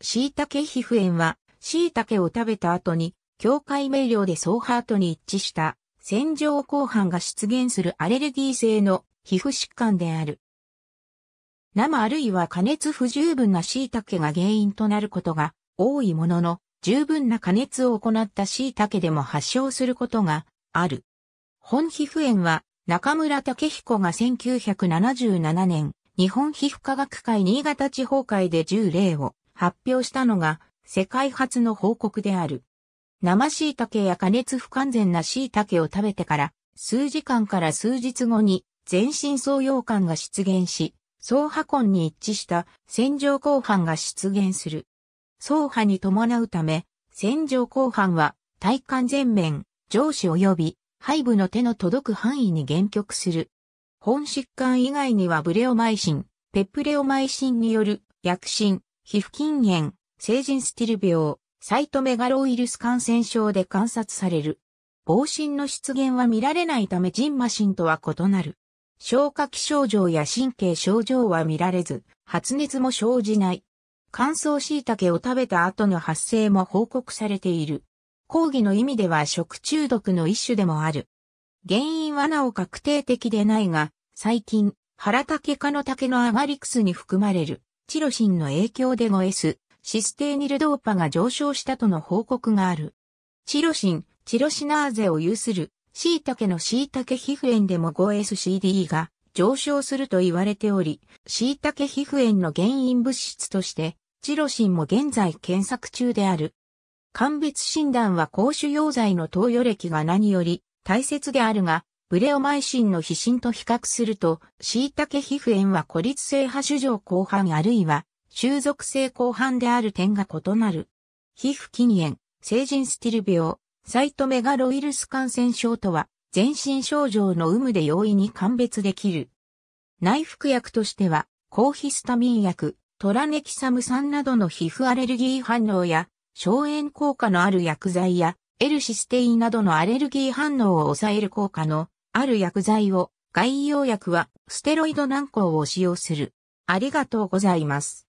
椎茸皮膚炎は、椎茸を食べた後に、境界明瞭で総ハートに一致した、洗浄後半が出現するアレルギー性の皮膚疾患である。生あるいは加熱不十分な椎茸が原因となることが多いものの、十分な加熱を行った椎茸でも発症することがある。本皮膚炎は中村武彦が1977年日本皮膚科学会新潟地方会で10例を発表したのが世界初の報告である。生椎茸や加熱不完全な椎茸を食べてから数時間から数日後に全身創用感が出現し、創波根に一致した線状後半が出現する。創波に伴うため、線状後半は体幹前面、上肢及び背部の手の届く範囲に限局する。本疾患以外にはブレオマイシン、ペプレオマイシンによる薬疹、皮膚筋炎、成人スティル病、サイトメガロウイルス感染症で観察される。防振の出現は見られないためジンマシンとは異なる。消化器症状や神経症状は見られず、発熱も生じない。乾燥椎茸を食べた後の発生も報告されている。抗議の意味では食中毒の一種でもある。原因はなお確定的でないが、最近、腹竹科の竹のアガリクスに含まれる。チロシンの影響で 5S、システーニルドーパが上昇したとの報告がある。チロシン、チロシナーゼを有する、シイタケのシイタケ皮膚炎でも5 s c d が上昇すると言われており、シイタケ皮膚炎の原因物質として、チロシンも現在検索中である。鑑別診断は公衆溶剤の投与歴が何より大切であるが、ブレオマイシンの皮疹と比較すると、椎茸皮膚炎は孤立性派種状後半あるいは、収束性後半である点が異なる。皮膚禁炎、成人スティル病、サイトメガロウイルス感染症とは、全身症状の有無で容易に鑑別できる。内服薬としては、抗ヒスタミン薬、トラネキサム酸などの皮膚アレルギー反応や、消炎効果のある薬剤や、エルシステインなどのアレルギー反応を抑える効果のある薬剤を、外用薬はステロイド軟膏を使用する。ありがとうございます。